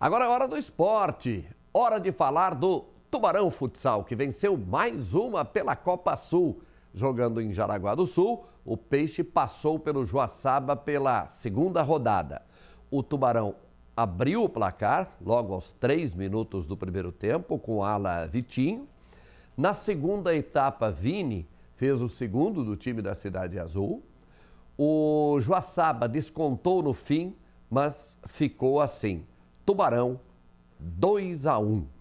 Agora é hora do esporte. Hora de falar do Tubarão Futsal, que venceu mais uma pela Copa Sul. Jogando em Jaraguá do Sul, o Peixe passou pelo Joaçaba pela segunda rodada. O Tubarão abriu o placar logo aos três minutos do primeiro tempo com ala Vitinho. Na segunda etapa, Vini fez o segundo do time da Cidade Azul. O Joaçaba descontou no fim, mas ficou assim. Tubarão 2 a 1.